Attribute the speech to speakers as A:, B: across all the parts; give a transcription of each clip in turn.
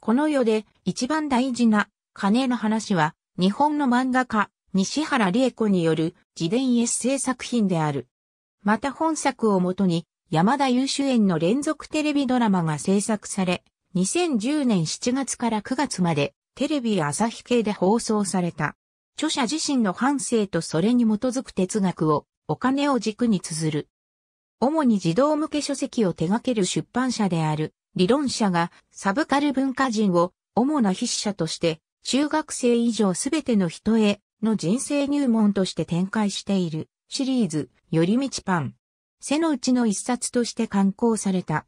A: この世で一番大事な金の話は日本の漫画家西原理恵子による自伝エッセイ作品である。また本作をもとに山田優主演の連続テレビドラマが制作され、2010年7月から9月までテレビ朝日系で放送された。著者自身の反省とそれに基づく哲学をお金を軸に綴る。主に児童向け書籍を手掛ける出版社である理論者がサブカル文化人を主な筆者として中学生以上すべての人への人生入門として展開しているシリーズ、寄り道パン。背のうちの一冊として刊行された。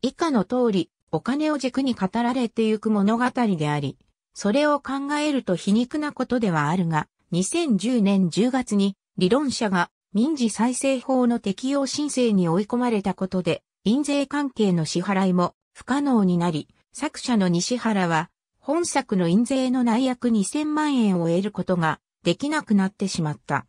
A: 以下の通り、お金を軸に語られてゆく物語であり、それを考えると皮肉なことではあるが、2010年10月に理論者が民事再生法の適用申請に追い込まれたことで、印税関係の支払いも不可能になり、作者の西原は、本作の印税の内約2000万円を得ることができなくなってしまった。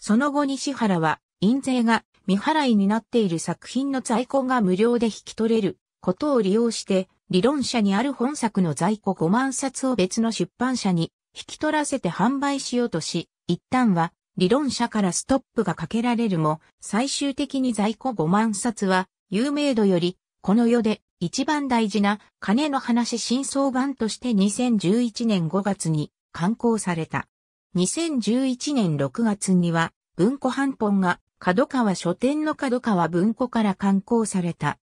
A: その後西原は、印税が未払いになっている作品の在庫が無料で引き取れることを利用して、理論者にある本作の在庫5万冊を別の出版社に引き取らせて販売しようとし、一旦は理論者からストップがかけられるも、最終的に在庫5万冊は有名度より、この世で一番大事な金の話真相版として2011年5月に刊行された。2011年6月には文庫版本が角川書店の角川文庫から刊行された。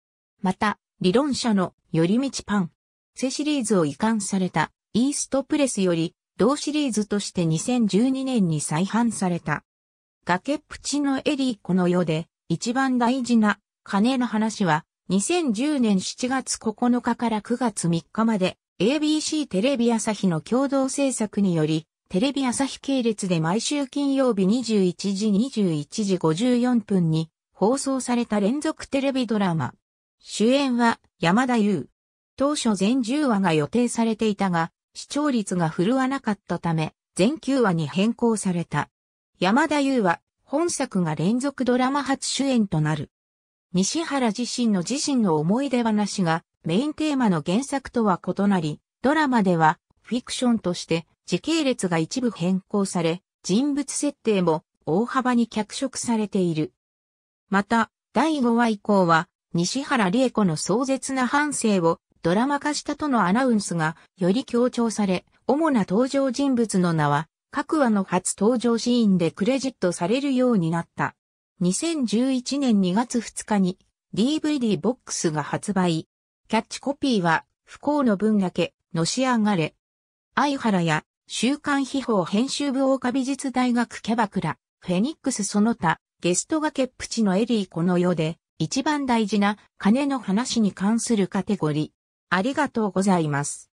A: また、理論者の寄り道パン。セシリーズを移管されたイーストプレスより同シリーズとして2012年に再販された。崖っぷちのエリーこの世で一番大事な金の話は、2010年7月9日から9月3日まで、ABC テレビ朝日の共同制作により、テレビ朝日系列で毎週金曜日21時21時54分に放送された連続テレビドラマ。主演は山田優。当初全10話が予定されていたが、視聴率が振るわなかったため、全9話に変更された。山田優は本作が連続ドラマ初主演となる。西原自身の自身の思い出話がメインテーマの原作とは異なり、ドラマではフィクションとして時系列が一部変更され、人物設定も大幅に脚色されている。また、第5話以降は、西原理子の壮絶な反省をドラマ化したとのアナウンスがより強調され、主な登場人物の名は、各話の初登場シーンでクレジットされるようになった。2011年2月2日に DVD ボックスが発売。キャッチコピーは、不幸の分だけ、のし上がれ。相原や、週刊秘宝編集部大岡美術大学キャバクラ、フェニックスその他、ゲストがケップチのエリーこの世で、一番大事な金の話に関するカテゴリー。ありがとうございます。